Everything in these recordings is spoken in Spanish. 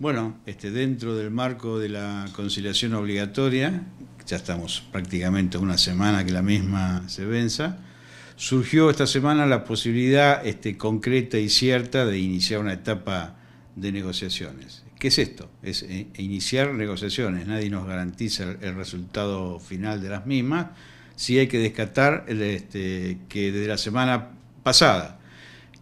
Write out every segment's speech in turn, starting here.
Bueno, este, dentro del marco de la conciliación obligatoria, ya estamos prácticamente una semana que la misma se venza, surgió esta semana la posibilidad este, concreta y cierta de iniciar una etapa de negociaciones. ¿Qué es esto? Es eh, iniciar negociaciones. Nadie nos garantiza el, resultado final de las mismas. si hay que descartar este, que desde la semana pasada,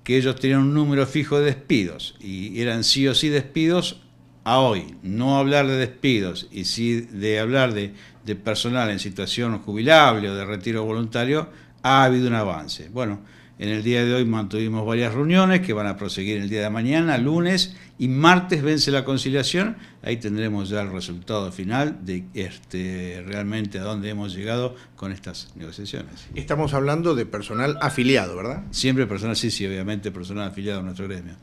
que ellos tenían un número fijo de despidos y eran sí o sí despidos a hoy no hablar de despidos y sí de hablar de, personal en situación jubilable o de retiro voluntario, ha habido un avance. Bueno, en el día de hoy mantuvimos varias reuniones que van a proseguir el día de mañana, lunes y martes vence la conciliación. Ahí tendremos ya el resultado final de este, realmente a dónde hemos llegado con estas negociaciones. Estamos hablando de personal afiliado, ¿verdad? Siempre personal, sí, sí, obviamente personal afiliado a nuestro gremio.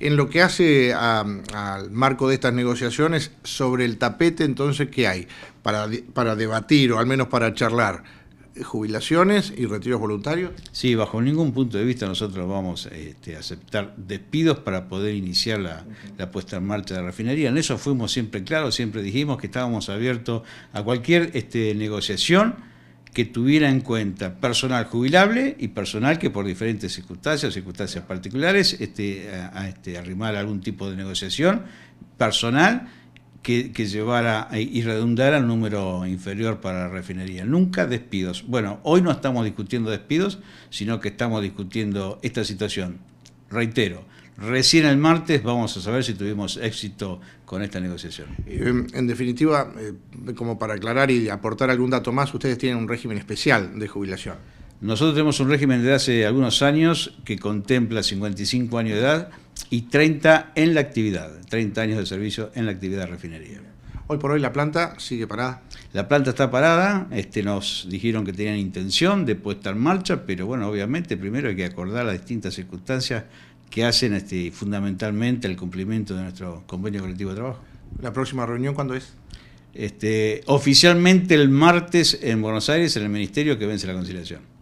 En lo que hace al marco de estas negociaciones, sobre el tapete, entonces, ¿qué hay? Para, para debatir o al menos para charlar, jubilaciones y retiros voluntarios? Sí, bajo ningún punto de vista nosotros vamos este, a aceptar despidos para poder iniciar la, puesta en marcha de la refinería. En eso fuimos siempre claros, siempre dijimos que estábamos abiertos a cualquier este, negociación que tuviera en cuenta personal jubilable y personal que por diferentes circunstancias, circunstancias particulares, este, a, este, arrimar algún tipo de negociación, personal que, que, llevara y redundara el número inferior para la refinería. Nunca despidos. Bueno, hoy no estamos discutiendo despidos, sino que estamos discutiendo esta situación. Reitero, Recién el martes vamos a saber si tuvimos éxito con esta negociación. Eh, en definitiva, eh, como para aclarar y aportar algún dato más, ustedes tienen un régimen especial de jubilación. Nosotros tenemos un régimen de hace algunos años que contempla 55 años de edad y 30 en la actividad, 30 años de servicio en la actividad de refinería. Hoy por hoy la planta sigue parada. La planta está parada, este, nos dijeron que tenían intención de puesta en marcha, pero bueno, obviamente primero hay que acordar las distintas circunstancias que hacen este, fundamentalmente el cumplimiento de nuestro convenio colectivo de trabajo. ¿La próxima reunión cuándo es? Este, oficialmente el martes en Buenos Aires, en el ministerio que vence la conciliación.